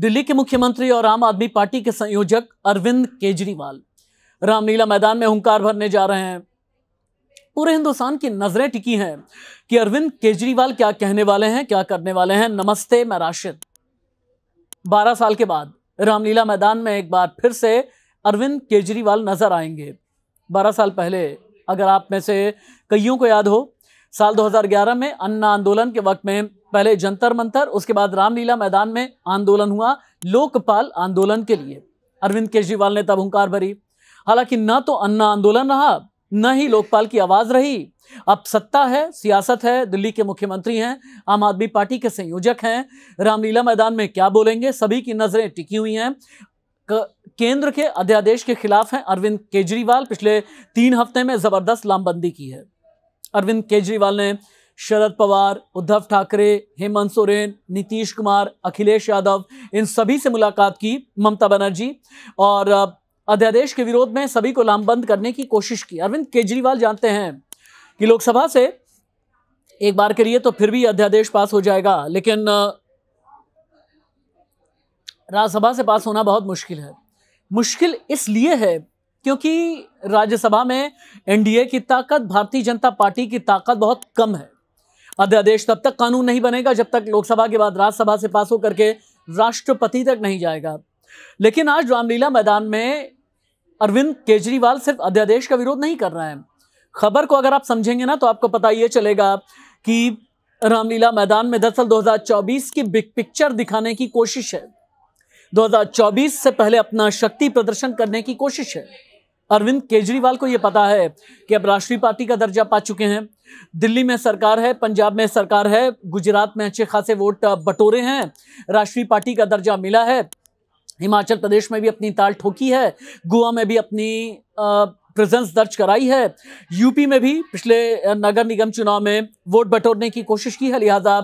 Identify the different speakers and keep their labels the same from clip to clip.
Speaker 1: दिल्ली के मुख्यमंत्री और आम आदमी पार्टी के संयोजक अरविंद केजरीवाल रामलीला मैदान में हुंकार भरने जा रहे हैं पूरे हिंदुस्तान की नजरें टिकी हैं कि अरविंद केजरीवाल क्या कहने वाले हैं क्या करने वाले हैं नमस्ते मैं राशिद बारह साल के बाद रामलीला मैदान में एक बार फिर से अरविंद केजरीवाल नजर आएंगे बारह साल पहले अगर आप में से कईयों को याद हो साल 2011 में अन्ना आंदोलन के वक्त में पहले जंतर मंतर उसके बाद रामलीला मैदान में आंदोलन हुआ लोकपाल आंदोलन के लिए अरविंद केजरीवाल ने तब हुंकार भरी हालांकि न तो अन्ना आंदोलन रहा न ही लोकपाल की आवाज रही अब सत्ता है सियासत है दिल्ली के मुख्यमंत्री हैं आम आदमी पार्टी के संयोजक हैं रामलीला मैदान में क्या बोलेंगे सभी की नज़रें टिकी हुई हैं केंद्र के अध्यादेश के खिलाफ हैं अरविंद केजरीवाल पिछले तीन हफ्ते में ज़बरदस्त लामबंदी की है अरविंद केजरीवाल ने शरद पवार उद्धव ठाकरे हेमंत सोरेन नीतीश कुमार अखिलेश यादव इन सभी से मुलाकात की ममता बनर्जी और अध्यादेश के विरोध में सभी को लामबंद करने की कोशिश की अरविंद केजरीवाल जानते हैं कि लोकसभा से एक बार के लिए तो फिर भी अध्यादेश पास हो जाएगा लेकिन राज्यसभा से पास होना बहुत मुश्किल है मुश्किल इसलिए है क्योंकि राज्यसभा में एनडीए की ताकत भारतीय जनता पार्टी की ताकत बहुत कम है अध्यादेश तब तक कानून नहीं बनेगा जब तक लोकसभा के बाद राज्यसभा से पास होकर के राष्ट्रपति तक नहीं जाएगा लेकिन आज रामलीला मैदान में अरविंद केजरीवाल सिर्फ अध्यादेश का विरोध नहीं कर रहे हैं खबर को अगर आप समझेंगे ना तो आपको पता ये चलेगा कि रामलीला मैदान में दरअसल 2024 की बिग पिक्चर दिखाने की कोशिश है 2024 से पहले अपना शक्ति प्रदर्शन करने की कोशिश है अरविंद केजरीवाल को ये पता है कि अब राष्ट्रीय पार्टी का दर्जा पा चुके हैं दिल्ली में सरकार है पंजाब में सरकार है गुजरात में अच्छे खासे वोट बटोरे हैं राष्ट्रीय पार्टी का दर्जा मिला है हिमाचल प्रदेश में भी अपनी ताल ठोकी है गोवा में भी अपनी प्रेजेंस दर्ज कराई है यूपी में भी पिछले नगर निगम चुनाव में वोट बटोरने की कोशिश की है लिहाजा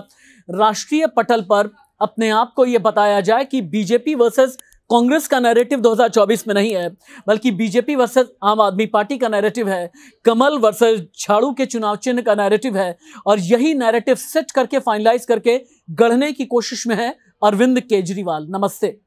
Speaker 1: राष्ट्रीय पटल पर अपने आप को ये बताया जाए कि बीजेपी वर्सेस कांग्रेस का नैरेटिव 2024 में नहीं है बल्कि बीजेपी वर्सेस आम आदमी पार्टी का नैरेटिव है कमल वर्सेस झाड़ू के चुनाव चिन्ह का नैरेटिव है और यही नैरेटिव सेट करके फाइनलाइज करके गढ़ने की कोशिश में है अरविंद केजरीवाल नमस्ते